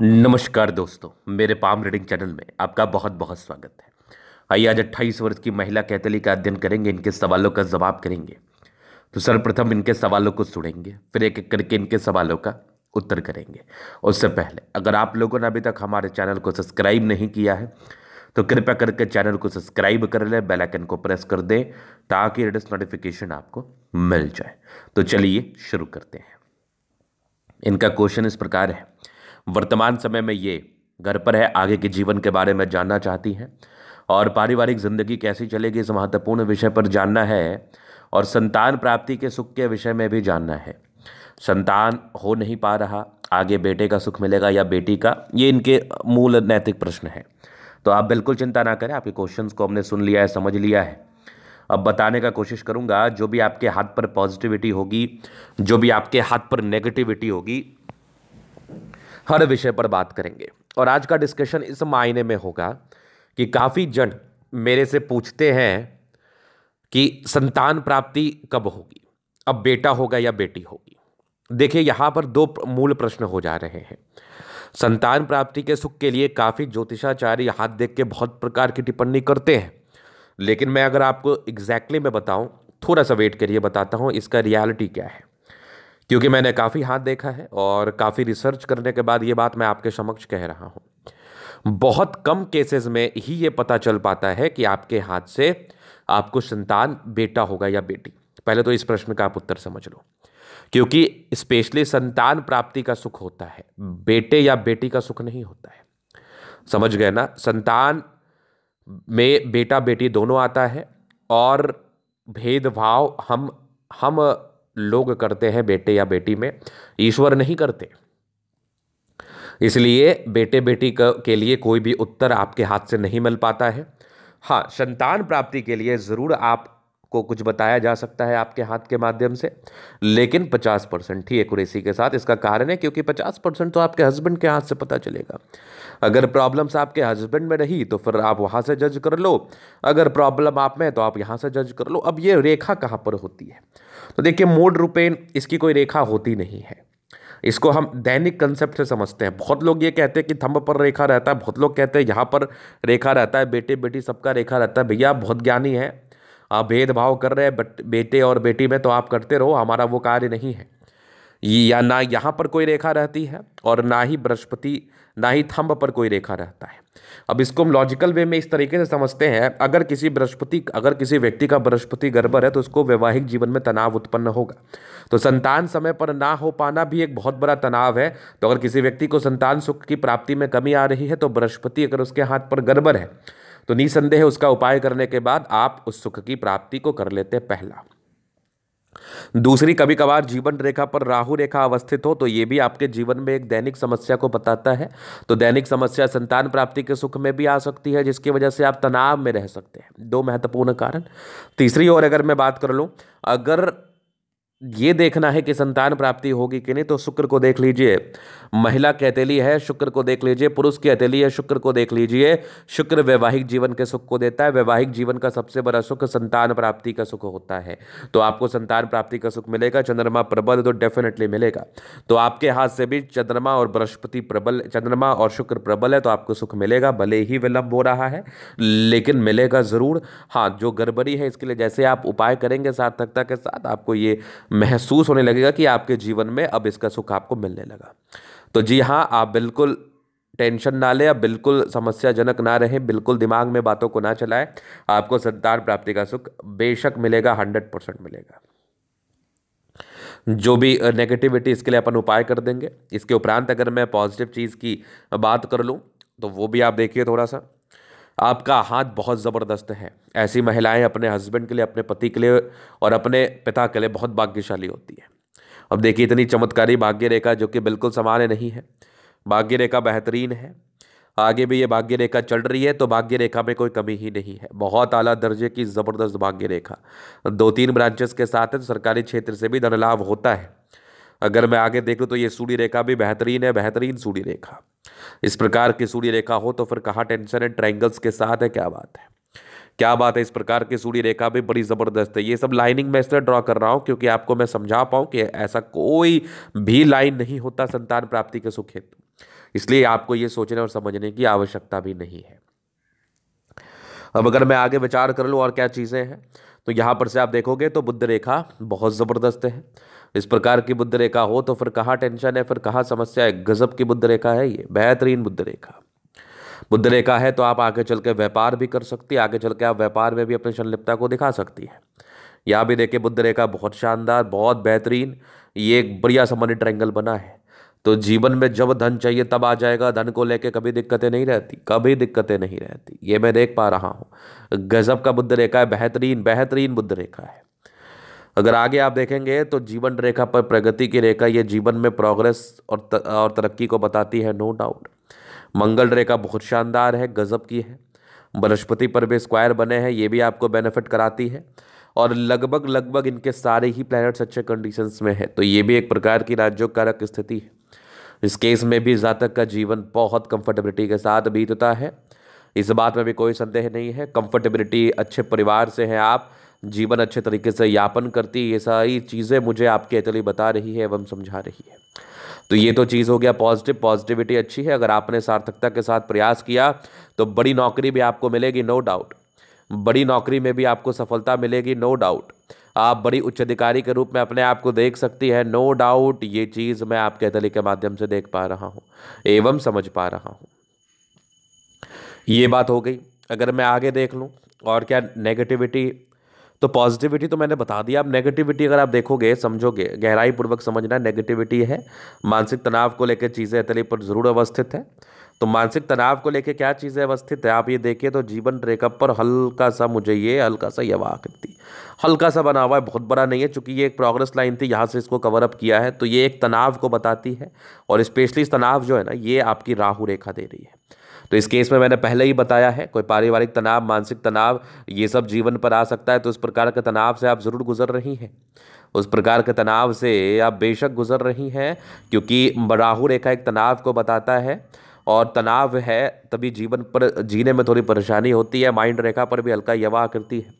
नमस्कार दोस्तों मेरे पाम रीडिंग चैनल में आपका बहुत बहुत स्वागत है आइए आज अट्ठाईस वर्ष की महिला कैथली का अध्ययन करेंगे इनके सवालों का जवाब करेंगे तो सर्वप्रथम इनके सवालों को सुनेंगे फिर एक एक करके इनके सवालों का उत्तर करेंगे उससे पहले अगर आप लोगों ने अभी तक हमारे चैनल को सब्सक्राइब नहीं किया है तो कृपया करके चैनल को सब्सक्राइब कर लें बेल आइकन को प्रेस कर दें ताकि लेटेस्ट नोटिफिकेशन आपको मिल जाए तो चलिए शुरू करते हैं इनका क्वेश्चन इस प्रकार है वर्तमान समय में ये घर पर है आगे के जीवन के बारे में जानना चाहती हैं और पारिवारिक ज़िंदगी कैसी चलेगी इस महत्वपूर्ण विषय पर जानना है और संतान प्राप्ति के सुख के विषय में भी जानना है संतान हो नहीं पा रहा आगे बेटे का सुख मिलेगा या बेटी का ये इनके मूल नैतिक प्रश्न है तो आप बिल्कुल चिंता ना करें आपके क्वेश्चंस को हमने सुन लिया है समझ लिया है अब बताने का कोशिश करूँगा जो भी आपके हाथ पर पॉजिटिविटी होगी जो भी आपके हाथ पर नेगेटिविटी होगी हर विषय पर बात करेंगे और आज का डिस्कशन इस मायने में होगा कि काफ़ी जन मेरे से पूछते हैं कि संतान प्राप्ति कब होगी अब बेटा होगा या बेटी होगी देखिए यहाँ पर दो मूल प्रश्न हो जा रहे हैं संतान प्राप्ति के सुख के लिए काफ़ी ज्योतिषाचार्य हाथ देख के बहुत प्रकार की टिप्पणी करते हैं लेकिन मैं अगर आपको एग्जैक्टली exactly मैं बताऊं थोड़ा सा वेट करिए बताता हूं इसका रियलिटी क्या है क्योंकि मैंने काफ़ी हाथ देखा है और काफ़ी रिसर्च करने के बाद ये बात मैं आपके समक्ष कह रहा हूँ बहुत कम केसेस में ही ये पता चल पाता है कि आपके हाथ से आपको संतान बेटा होगा या बेटी पहले तो इस प्रश्न का आप उत्तर समझ लो क्योंकि स्पेशली संतान प्राप्ति का सुख होता है बेटे या बेटी का सुख नहीं होता है समझ गए ना संतान में बेटा बेटी दोनों आता है और भेदभाव हम हम लोग करते हैं बेटे या बेटी में ईश्वर नहीं करते इसलिए बेटे बेटी के लिए कोई भी उत्तर आपके हाथ से नहीं मिल पाता है हाँ संतान प्राप्ति के लिए ज़रूर आप को कुछ बताया जा सकता है आपके हाथ के माध्यम से लेकिन 50 परसेंट ही कुरेसी के साथ इसका कारण है क्योंकि 50 परसेंट तो आपके हस्बैंड के हाथ से पता चलेगा अगर प्रॉब्लम्स आपके हस्बैंड में रही तो फिर आप वहाँ से जज कर लो अगर प्रॉब्लम आप में तो आप यहाँ से जज कर लो अब ये रेखा कहाँ पर होती है तो देखिए मूड रूपेन इसकी कोई रेखा होती नहीं है इसको हम दैनिक कंसेप्ट से समझते हैं बहुत लोग ये कहते हैं कि थंब पर रेखा रहता है बहुत लोग कहते हैं यहाँ पर रेखा रहता है बेटे बेटी सबका रेखा रहता है भैया बहुत ज्ञानी है आप भेदभाव कर रहे हैं बट बेटे और बेटी में तो आप करते रहो हमारा वो कार्य नहीं है या ना यहाँ पर कोई रेखा रहती है और ना ही बृहस्पति ना ही थंब पर कोई रेखा रहता है अब इसको हम लॉजिकल वे में इस तरीके से समझते हैं अगर किसी बृहस्पति अगर किसी व्यक्ति का बृहस्पति गड़बड़ है तो उसको वैवाहिक जीवन में तनाव उत्पन्न होगा तो संतान समय पर ना हो पाना भी एक बहुत बड़ा तनाव है तो अगर किसी व्यक्ति को संतान सुख की प्राप्ति में कमी आ रही है तो बृहस्पति अगर उसके हाथ पर गड़बड़ है तो निसंदेह उसका उपाय करने के बाद आप उस सुख की प्राप्ति को कर लेते पहला दूसरी कभी कभार जीवन रेखा पर राहु रेखा अवस्थित हो तो यह भी आपके जीवन में एक दैनिक समस्या को बताता है तो दैनिक समस्या संतान प्राप्ति के सुख में भी आ सकती है जिसकी वजह से आप तनाव में रह सकते हैं दो महत्वपूर्ण कारण तीसरी ओर अगर मैं बात कर लूं अगर ये देखना है कि संतान प्राप्ति होगी कि नहीं तो शुक्र को देख लीजिए महिला की हथेली है शुक्र को देख लीजिए पुरुष की हथेली है शुक्र को देख लीजिए शुक्र वैवाहिक जीवन के सुख को देता है वैवाहिक जीवन का सबसे बड़ा सुख संतान प्राप्ति का सुख होता है तो आपको संतान प्राप्ति का सुख मिलेगा चंद्रमा प्रबल तो डेफिनेटली मिलेगा तो आपके हाथ से भी चंद्रमा और बृहस्पति प्रबल चंद्रमा और शुक्र प्रबल है तो आपको सुख मिलेगा भले ही विलंब हो रहा है लेकिन मिलेगा ज़रूर हाँ जो गड़बड़ी है इसके लिए जैसे आप उपाय करेंगे सार्थकता के साथ आपको ये महसूस होने लगेगा कि आपके जीवन में अब इसका सुख आपको मिलने लगा तो जी हाँ आप बिल्कुल टेंशन ना लें आप बिल्कुल समस्याजनक ना रहें बिल्कुल दिमाग में बातों को ना चलाएं आपको संतान प्राप्ति का सुख बेशक मिलेगा हंड्रेड परसेंट मिलेगा जो भी नेगेटिविटी इसके लिए अपन उपाय कर देंगे इसके उपरांत अगर मैं पॉजिटिव चीज़ की बात कर लूँ तो वो भी आप देखिए थोड़ा सा आपका हाथ बहुत ज़बरदस्त है ऐसी महिलाएं अपने हस्बैंड के लिए अपने पति के लिए और अपने पिता के लिए बहुत भाग्यशाली होती है अब देखिए इतनी चमत्कारी भाग्य रेखा जो कि बिल्कुल सामान्य नहीं है भाग्य रेखा बेहतरीन है आगे भी ये भाग्य रेखा चल रही है तो भाग्य रेखा में कोई कमी ही नहीं है बहुत आला दर्जे की ज़बरदस्त भाग्य रेखा दो तीन ब्रांचेस के साथ है तो सरकारी क्षेत्र से भी धन लाभ होता है अगर मैं आगे देखूँ तो ये सूढ़ी रेखा भी बेहतरीन है बेहतरीन सूढ़ी रेखा इस प्रकार की सूर्य रेखा हो तो फिर कहाँ टेंशन है ट्राइंगल्स के साथ है क्या बात है क्या बात है इस प्रकार की सूर्य रेखा भी बड़ी ज़बरदस्त है ये सब लाइनिंग मैं इसलिए ड्रॉ कर रहा हूँ क्योंकि आपको मैं समझा पाऊँ कि ऐसा कोई भी लाइन नहीं होता संतान प्राप्ति के सुख हेतु इसलिए आपको ये सोचने और समझने की आवश्यकता भी नहीं है अब अगर मैं आगे विचार कर लूँ और क्या चीज़ें हैं तो यहाँ पर से आप देखोगे तो बुद्ध रेखा बहुत ज़बरदस्त है इस प्रकार की बुद्ध रेखा हो तो फिर कहाँ टेंशन है फिर कहाँ समस्या है गजब की बुद्ध रेखा है ये बेहतरीन बुद्ध रेखा बुद्ध रेखा है तो आप आगे चल के व्यापार भी कर सकती है आगे चल के आप व्यापार में भी अपनी संलिप्तता को दिखा सकती है यहाँ भी देखिए बुद्ध रेखा बहुत शानदार बहुत बेहतरीन ये एक बढ़िया सा मनी ट्रैंगल बना है तो जीवन में जब धन चाहिए तब आ जाएगा धन को लेके कभी दिक्कतें नहीं रहती कभी दिक्कतें नहीं रहती ये मैं देख पा रहा हूँ गज़ब का बुद्ध रेखा है बेहतरीन बेहतरीन बुद्ध रेखा है अगर आगे आप देखेंगे तो जीवन रेखा पर प्रगति की रेखा ये जीवन में प्रोग्रेस और त, और तरक्की को बताती है नो डाउट मंगल रेखा बहुत शानदार है गजब की है बृहस्पति पर भी स्क्वायर बने हैं ये भी आपको बेनिफिट कराती है और लगभग लगभग इनके सारे ही प्लैनेट्स अच्छे कंडीशंस में है तो ये भी एक प्रकार की राज्योकारक कारक स्थिति है इस केस में भी जातक का जीवन बहुत कंफर्टेबिलिटी के साथ बीतता है इस बात में भी कोई संदेह नहीं है कंफर्टेबिलिटी अच्छे परिवार से है आप जीवन अच्छे तरीके से यापन करती ये सारी चीज़ें मुझे आपके अतली बता रही है एवं समझा रही है तो ये तो चीज़ हो गया पॉजिटिव पॉजिटिविटी अच्छी है अगर आपने सार्थकता के साथ प्रयास किया तो बड़ी नौकरी भी आपको मिलेगी नो डाउट बड़ी नौकरी में भी आपको सफलता मिलेगी नो डाउट आप बड़ी उच्च अधिकारी के रूप में अपने आप को देख सकती है नो डाउट ये चीज़ मैं आपके अतली के माध्यम से देख पा रहा हूँ एवं समझ पा रहा हूँ ये बात हो गई अगर मैं आगे देख लूँ और क्या नेगेटिविटी तो पॉजिटिविटी तो मैंने बता दिया अब नेगेटिविटी अगर आप देखोगे समझोगे गहराई पूर्वक समझना नेगेटिविटी है मानसिक तनाव को लेकर चीज़ें तली पर ज़रूर अवस्थित है तो मानसिक तनाव को लेकर क्या चीज़ें अवस्थित है आप ये देखिए तो जीवन रेखा पर हल्का सा मुझे ये हल्का सा यवा आकृति हल्का सा बना हुआ है बहुत बड़ा नहीं है चूँकि ये एक प्रोग्रेस लाइन थी यहाँ से इसको कवर अप किया है तो ये एक तनाव को बताती है और स्पेशली तनाव जो है ना ये आपकी राहु रेखा दे रही है तो इस केस में मैंने पहले ही बताया है कोई पारिवारिक तनाव मानसिक तनाव ये सब जीवन पर आ सकता है तो इस प्रकार के तनाव से आप ज़रूर गुजर रही हैं उस प्रकार के तनाव से आप बेशक गुजर रही हैं क्योंकि राहु रेखा एक तनाव को बताता है और तनाव है तभी जीवन पर जीने में थोड़ी परेशानी होती है माइंड रेखा पर भी हल्का यवा आकृति है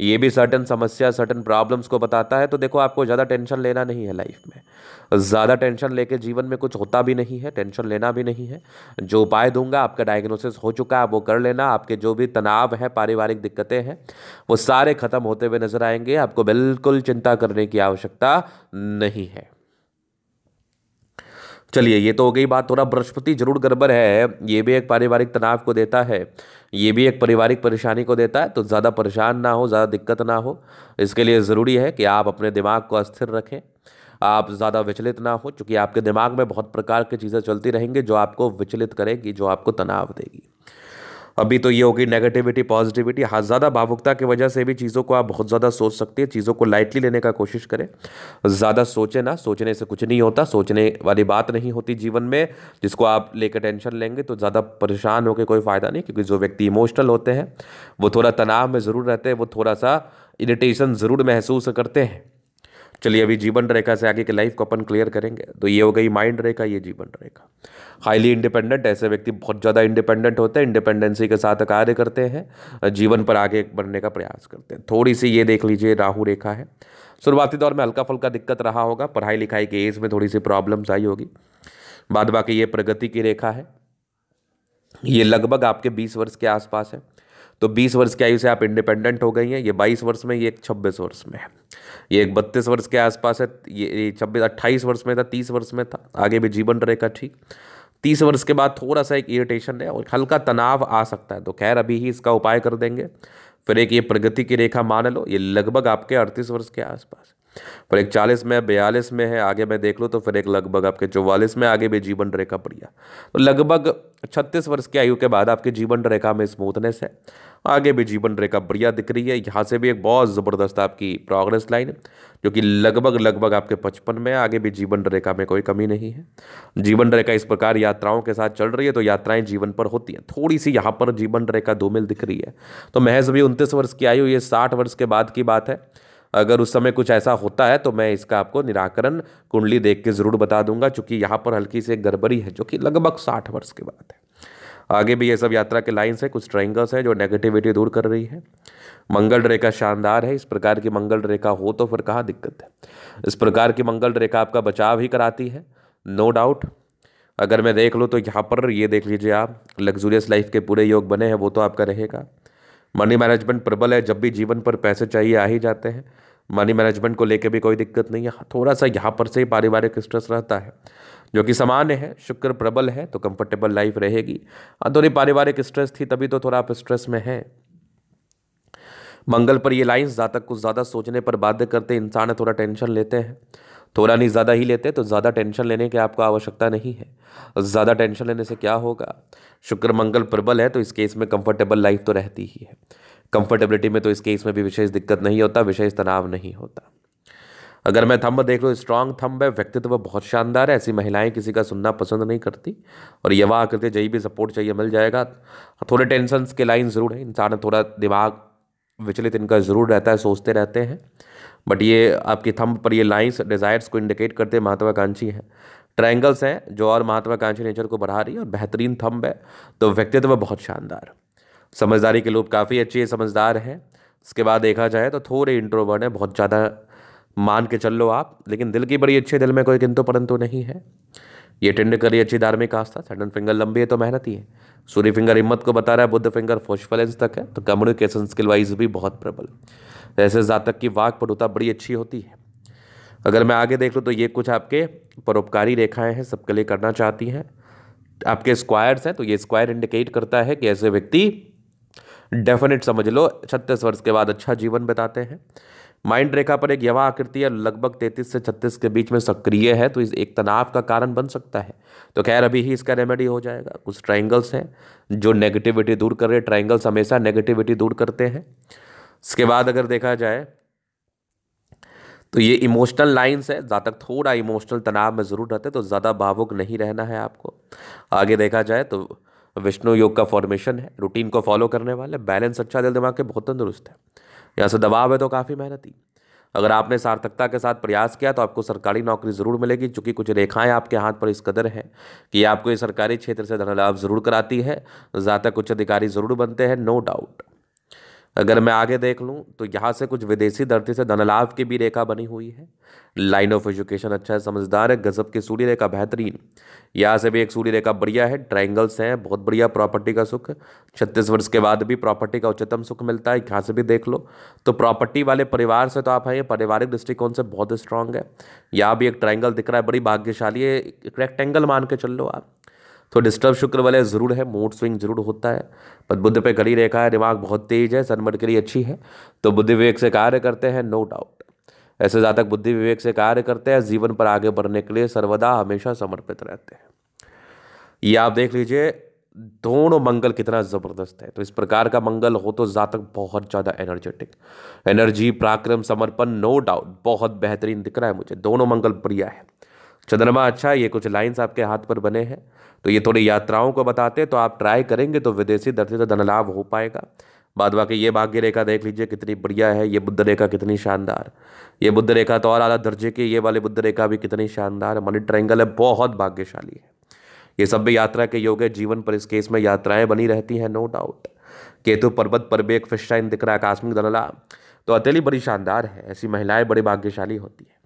ये भी सर्टन समस्या सर्टन प्रॉब्लम्स को बताता है तो देखो आपको ज़्यादा टेंशन लेना नहीं है लाइफ में ज़्यादा टेंशन लेके जीवन में कुछ होता भी नहीं है टेंशन लेना भी नहीं है जो उपाय दूंगा आपका डायग्नोसिस हो चुका है वो कर लेना आपके जो भी तनाव है पारिवारिक दिक्कतें हैं वो सारे ख़त्म होते हुए नज़र आएंगे आपको बिल्कुल चिंता करने की आवश्यकता नहीं है चलिए ये तो हो गई बात थोड़ा बृहस्पति जरूर गड़बड़ है ये भी एक पारिवारिक तनाव को देता है ये भी एक पारिवारिक परेशानी को देता है तो ज़्यादा परेशान ना हो ज़्यादा दिक्कत ना हो इसके लिए ज़रूरी है कि आप अपने दिमाग को अस्थिर रखें आप ज़्यादा विचलित ना हो चूँकि आपके दिमाग में बहुत प्रकार की चीज़ें चलती रहेंगी जो आपको विचलित करेगी जो आपको तनाव देगी अभी तो ये होगी नेगेटिविटी पॉजिटिविटी हाँ ज़्यादा भावुकता की वजह से भी चीज़ों को आप बहुत ज़्यादा सोच सकते हैं चीज़ों को लाइटली लेने का कोशिश करें ज़्यादा सोचें ना सोचने से कुछ नहीं होता सोचने वाली बात नहीं होती जीवन में जिसको आप लेकर टेंशन लेंगे तो ज़्यादा परेशान होकर कोई फ़ायदा नहीं क्योंकि जो व्यक्ति इमोशनल होते हैं वो थोड़ा तनाव में ज़रूर रहते हैं वो थोड़ा सा इरिटेशन ज़रूर महसूस करते हैं चलिए अभी जीवन रेखा से आगे की लाइफ को अपन क्लियर करेंगे तो ये हो गई माइंड रेखा ये जीवन रेखा हाईली इंडिपेंडेंट ऐसे व्यक्ति बहुत ज़्यादा इंडिपेंडेंट होते हैं इंडिपेंडेंसी के साथ कार्य करते हैं जीवन पर आगे बढ़ने का प्रयास करते हैं थोड़ी सी ये देख लीजिए राहु रेखा है शुरुआती दौर में हल्का फुल्का दिक्कत रहा होगा पढ़ाई लिखाई के एज में थोड़ी सी प्रॉब्लम्स आई होगी बाद बाकी ये प्रगति की रेखा है ये लगभग आपके बीस वर्ष के आसपास है तो 20 वर्ष की आयु से आप इंडिपेंडेंट हो गई हैं ये 22 वर्ष में ये एक 26 वर्ष में है ये एक 32 वर्ष के आसपास है ये छब्बीस अट्ठाईस वर्ष में था तीस वर्ष में था आगे भी जीवन रहेगा ठीक तीस वर्ष के बाद थोड़ा सा एक इरिटेशन है और हल्का तनाव आ सकता है तो खैर अभी ही इसका उपाय कर देंगे फिर एक ये प्रगति की रेखा मान लो ये लगभग आपके अड़तीस वर्ष के आसपास पर एक चालीस में बयालीस में है आगे मैं देख लूँ तो फिर एक लगभग आपके चौवालीस में आगे भी जीवन रेखा प्रिया तो लगभग छत्तीस वर्ष की आयु के बाद आपके जीवन रेखा में स्मूथनेस है आगे भी जीवन रेखा बढ़िया दिख रही है यहाँ से भी एक बहुत ज़बरदस्त आपकी प्रोग्रेस लाइन जो कि लगभग लगभग आपके पचपन में आगे भी जीवन रेखा में कोई कमी नहीं है जीवन रेखा इस प्रकार यात्राओं के साथ चल रही है तो यात्राएं जीवन पर होती हैं थोड़ी सी यहाँ पर जीवन रेखा धूमिल दिख रही है तो महज भी उनतीस वर्ष की आयु ये साठ वर्ष के बाद की बात है अगर उस समय कुछ ऐसा होता है तो मैं इसका आपको निराकरण कुंडली देख के ज़रूर बता दूंगा चूँकि यहाँ पर हल्की सी एक गड़बड़ी है जो कि लगभग साठ वर्ष के बाद है आगे भी ये सब यात्रा के लाइन्स हैं कुछ ट्राइंगल्स हैं जो नेगेटिविटी दूर कर रही है मंगल रेखा शानदार है इस प्रकार की मंगल रेखा हो तो फिर कहाँ दिक्कत है इस प्रकार की मंगल रेखा आपका बचाव ही कराती है नो no डाउट अगर मैं देख लूँ तो यहाँ पर ये देख लीजिए आप लग्जूरियस लाइफ के पूरे योग बने हैं वो तो आपका रहेगा मनी मैनेजमेंट प्रबल है जब भी जीवन पर पैसे चाहिए आ ही जाते हैं मनी मैनेजमेंट को लेकर भी कोई दिक्कत नहीं है थोड़ा सा यहाँ पर से ही पारिवारिक स्ट्रेस रहता है जो कि सामान्य है शुक्र प्रबल है तो कंफर्टेबल लाइफ रहेगी थोड़ी पारिवारिक स्ट्रेस थी तभी तो थोड़ा आप स्ट्रेस में हैं मंगल पर ये लाइन्स ज़्यादा कुछ ज़्यादा सोचने पर बाध्य करते इंसान थोड़ा टेंशन लेते हैं थोड़ा नहीं ज़्यादा ही लेते तो ज़्यादा टेंशन लेने की आपको आवश्यकता नहीं है ज़्यादा टेंशन लेने से क्या होगा शुक्र मंगल प्रबल है तो इस केस में कंफर्टेबल लाइफ तो रहती ही है कंफर्टेबिलिटी में तो इस केस में भी विशेष दिक्कत नहीं होता विशेष तनाव नहीं होता अगर मैं थंब देख लो स्ट्रांग थंब है व्यक्तित्व बहुत शानदार है ऐसी महिलाएं किसी का सुनना पसंद नहीं करती और यवा आकृति जही भी सपोर्ट चाहिए मिल जाएगा थोड़े टेंशन के लाइन ज़रूर है इंसान थोड़ा दिमाग विचलित इनका ज़रूर रहता है सोचते रहते हैं बट ये आपकी थंब पर ये लाइन्स डिज़ायर्स को इंडिकेट करते महत्वाकांक्षी हैं ट्रायंगल्स हैं जो और महत्वाकांक्षी नेचर को बढ़ा रही है और बेहतरीन थंब है तो व्यक्तित्व बहुत शानदार समझदारी के लोग काफ़ी अच्छे समझदार हैं इसके बाद देखा जाए तो थोड़े इंट्रोवर्ट हैं बहुत ज़्यादा मान के चल लो आप लेकिन दिल की बड़ी अच्छी दिल में कोई किंतु परंतु नहीं है ये टेंड करी अच्छी धार्मिक आस्था सडन फिंगर लंबी है तो मेहनती है सूर्य फिंगर हिम्मत को बता रहा है बुद्ध फिंगर फोशफलेंस तक है तो कम्युनिकेशन स्किल वाइज भी बहुत प्रबल ऐसे जातक की वाक पटुता बड़ी अच्छी होती है अगर मैं आगे देख लूँ तो ये कुछ आपके परोपकारी रेखाएं हैं सबके लिए करना चाहती हैं आपके स्क्वायर्स हैं तो ये स्क्वायर इंडिकेट करता है कि ऐसे व्यक्ति डेफिनेट समझ लो छत्तीस वर्ष के बाद अच्छा जीवन बिताते हैं माइंड रेखा पर एक यवा आकृति है लगभग तैतीस से छत्तीस के बीच में सक्रिय है तो इस एक तनाव का कारण बन सकता है तो खैर अभी ही इसका रेमेडी हो जाएगा कुछ ट्राइंगल्स हैं जो नेगेटिविटी दूर कर रहे ट्राइंगल्स हमेशा नेगेटिविटी दूर करते हैं इसके बाद अगर देखा जाए तो ये इमोशनल लाइंस है तक थोड़ा इमोशनल तनाव में ज़रूर रहते तो ज़्यादा भावुक नहीं रहना है आपको आगे देखा जाए तो विष्णु योग का फॉर्मेशन है रूटीन को फॉलो करने वाले बैलेंस अच्छा दिल दिमाग के बहुत तंदुरुस्त है यहाँ से दबाव है तो काफ़ी मेहनती अगर आपने सार्थकता के साथ प्रयास किया तो आपको सरकारी नौकरी ज़रूर मिलेगी चूंकि कुछ रेखाएं आपके हाथ पर इस कदर हैं कि आपको ये सरकारी क्षेत्र से धन लाभ ज़रूर कराती है ज़्यादा कुछ अधिकारी ज़रूर बनते हैं नो डाउट अगर मैं आगे देख लूँ तो यहाँ से कुछ विदेशी धरती से धनलाभ की भी रेखा बनी हुई है लाइन ऑफ एजुकेशन अच्छा है समझदार है गजब की सूर्य रेखा बेहतरीन यहाँ से भी एक सूर्य रेखा बढ़िया है ट्राइंगल्स हैं बहुत बढ़िया प्रॉपर्टी का सुख छत्तीस वर्ष के बाद भी प्रॉपर्टी का उच्चतम सुख मिलता है यहाँ से भी देख लो तो प्रॉपर्टी वाले परिवार से तो आप हैं पारिवारिक दृष्टिकोण से बहुत स्ट्रांग है यहाँ भी एक ट्राइंगल दिख रहा है बड़ी भाग्यशाली है रेक्टेंगल मान के चल लो आप तो डिस्टर्ब शुक्र वाले ज़रूर है मूड स्विंग जरूर होता है पर बुद्ध पे घड़ी रेखा है दिमाग बहुत तेज है सनमट के लिए अच्छी है तो बुद्धि विवेक से कार्य करते हैं नो डाउट ऐसे जातक बुद्धि विवेक से कार्य करते हैं जीवन पर आगे बढ़ने के लिए सर्वदा हमेशा समर्पित रहते हैं ये आप देख लीजिए दोनों मंगल कितना ज़बरदस्त है तो इस प्रकार का मंगल हो तो जातक बहुत ज़्यादा एनर्जेटिक एनर्जी पराक्रम समर्पण नो डाउट बहुत बेहतरीन दिख रहा है मुझे दोनों मंगल बढ़िया है चंद्रमा अच्छा ये कुछ लाइन्स आपके हाथ पर बने हैं तो ये थोड़ी यात्राओं को बताते तो आप ट्राई करेंगे तो विदेशी धरती से धन लाभ हो पाएगा बाद बाकी ये भाग्य रेखा देख लीजिए कितनी बढ़िया है ये बुद्ध रेखा कितनी शानदार ये बुद्ध रेखा तो और आला दर्जे की ये वाली बुद्ध रेखा भी कितनी शानदार मनी ट्रैंगल है बहुत भाग्यशाली है ये सब भी यात्रा के योग है जीवन पर इस केस में यात्राएं बनी रहती हैं नो डाउट केतु पर्वत पर भी एक फिश दिख रहा है आकस्मिक धनलाभ तो अतेली बड़ी शानदार है ऐसी महिलाएं बड़ी भाग्यशाली होती हैं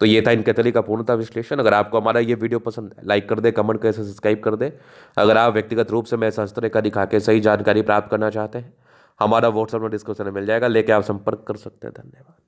तो ये था इन कैथली का पूर्णता विश्लेषण अगर आपको हमारा ये वीडियो पसंद है लाइक कर दे कमेंट कर सब्सक्राइब कर दे अगर आप व्यक्तिगत रूप से मैं संस्था का दिखा के सही जानकारी प्राप्त करना चाहते हैं हमारा व्हाट्सअप में डिस्क्रिप्शन में मिल जाएगा लेके आप संपर्क कर सकते हैं धन्यवाद